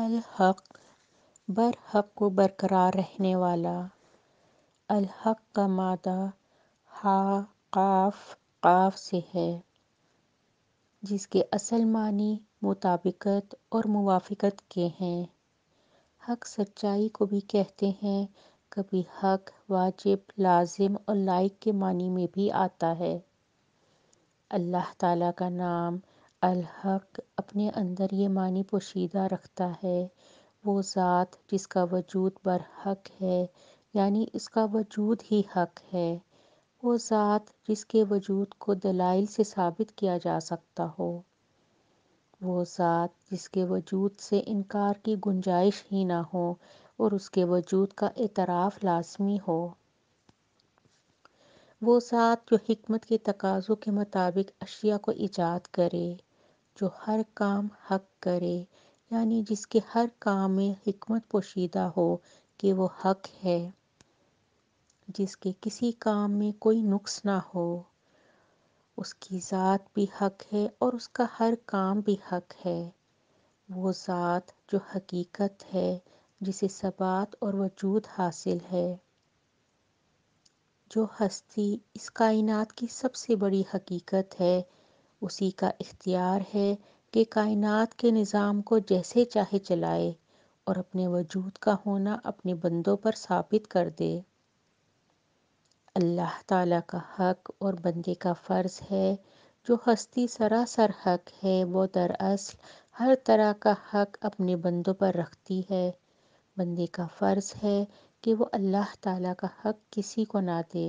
अलहक बरहक को बरकरार रहने वाला अलहक का मादा हा काफ काफ से है जिसके असल मानी मुताबिकत और मुवाफ़त के हैं हक सच्चाई को भी कहते हैं कभी हक वाजिब लाजिम और लायक के मानी में भी आता है अल्लाह ताला का नाम अलहक़ अपने अंदर ये मानी पोशीदा रखता है वो ज़ात जिसका वजूद बरहक है यानी इसका वजूद ही हक है वो ज़ात जिसके वजूद को दलाइल से साबित किया जा सकता हो वो ज़ात जिसके वजूद से इनकार की गुंजाइश ही ना हो और उसके वजूद का एतराफ़ लाजमी हो वो ज़ात जो हमत के तकाज़ों के मुताबिक अशिया को ईजाद करे जो हर काम हक करे यानी जिसके हर काम में हमत पोशीदा हो कि वो हक है जिसके किसी काम में कोई नुक्स ना हो उसकी ज़ात भी हक है और उसका हर काम भी हक है वो ज़ात जो हकीकत है जिसे सबात और वजूद हासिल है जो हस्ती इस कायनात की सबसे बड़ी हकीकत है उसी का इख्तियार है कि कायनात के निज़ाम को जैसे चाहे चलाए और अपने वजूद का होना अपने बंदों पर साबित कर दे अल्लाह ताला का हक और बंदे का फ़र्ज़ है जो हस्ती सरासर हक है वो दरअसल हर तरह का हक अपने बंदों पर रखती है बंदे का फ़र्ज़ है कि वो अल्लाह ताला का हक किसी को ना दे